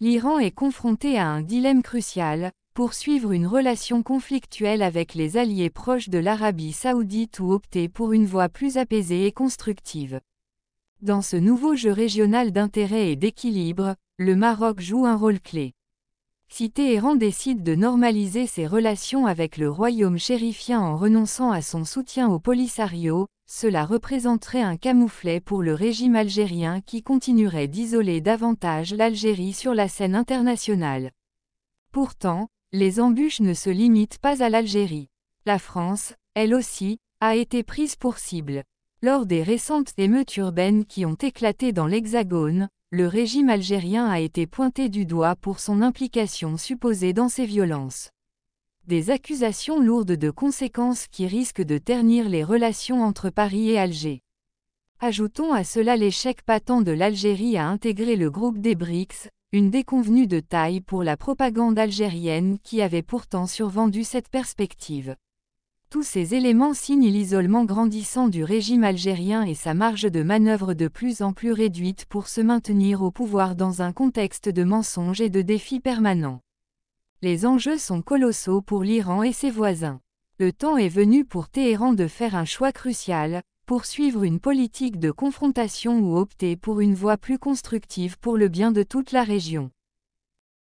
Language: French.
l'Iran est confronté à un dilemme crucial, poursuivre une relation conflictuelle avec les alliés proches de l'Arabie saoudite ou opter pour une voie plus apaisée et constructive. Dans ce nouveau jeu régional d'intérêt et d'équilibre, le Maroc joue un rôle clé. Si Téhéran décide de normaliser ses relations avec le royaume chérifien en renonçant à son soutien au Polisario, cela représenterait un camouflet pour le régime algérien qui continuerait d'isoler davantage l'Algérie sur la scène internationale. Pourtant, les embûches ne se limitent pas à l'Algérie. La France, elle aussi, a été prise pour cible. Lors des récentes émeutes urbaines qui ont éclaté dans l'Hexagone, le régime algérien a été pointé du doigt pour son implication supposée dans ces violences. Des accusations lourdes de conséquences qui risquent de ternir les relations entre Paris et Alger. Ajoutons à cela l'échec patent de l'Algérie à intégrer le groupe des BRICS, une déconvenue de taille pour la propagande algérienne qui avait pourtant survendu cette perspective. Tous ces éléments signent l'isolement grandissant du régime algérien et sa marge de manœuvre de plus en plus réduite pour se maintenir au pouvoir dans un contexte de mensonges et de défis permanents. Les enjeux sont colossaux pour l'Iran et ses voisins. Le temps est venu pour Téhéran de faire un choix crucial, poursuivre une politique de confrontation ou opter pour une voie plus constructive pour le bien de toute la région.